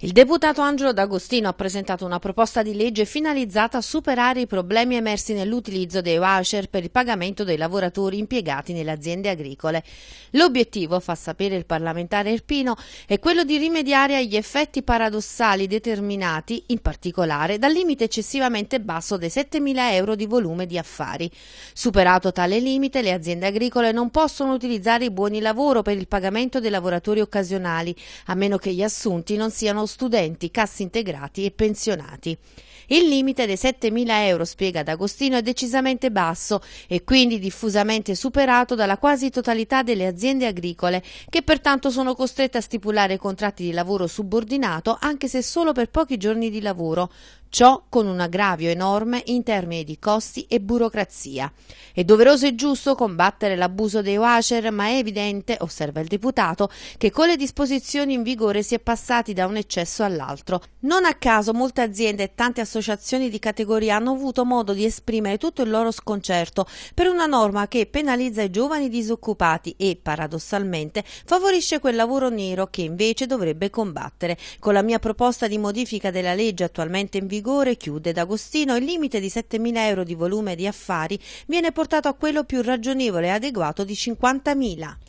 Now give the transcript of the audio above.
Il deputato Angelo D'Agostino ha presentato una proposta di legge finalizzata a superare i problemi emersi nell'utilizzo dei voucher per il pagamento dei lavoratori impiegati nelle aziende agricole. L'obiettivo, fa sapere il parlamentare Erpino, è quello di rimediare agli effetti paradossali determinati, in particolare, dal limite eccessivamente basso dei 7.000 euro di volume di affari. Superato tale limite, le aziende agricole non possono utilizzare i buoni lavoro per il pagamento dei lavoratori occasionali, a meno che gli assunti non siano studenti, cassi integrati e pensionati. Il limite dei 7.000 euro, spiega D'Agostino, è decisamente basso e quindi diffusamente superato dalla quasi totalità delle aziende agricole, che pertanto sono costrette a stipulare contratti di lavoro subordinato anche se solo per pochi giorni di lavoro. Ciò con un aggravio enorme in termini di costi e burocrazia. È doveroso e giusto combattere l'abuso dei washer, ma è evidente, osserva il deputato, che con le disposizioni in vigore si è passati da un eccesso accesso all'altro. Non a caso molte aziende e tante associazioni di categoria hanno avuto modo di esprimere tutto il loro sconcerto per una norma che penalizza i giovani disoccupati e, paradossalmente, favorisce quel lavoro nero che invece dovrebbe combattere. Con la mia proposta di modifica della legge attualmente in vigore, chiude D'Agostino, il limite di 7.000 euro di volume di affari viene portato a quello più ragionevole e adeguato di 50.000.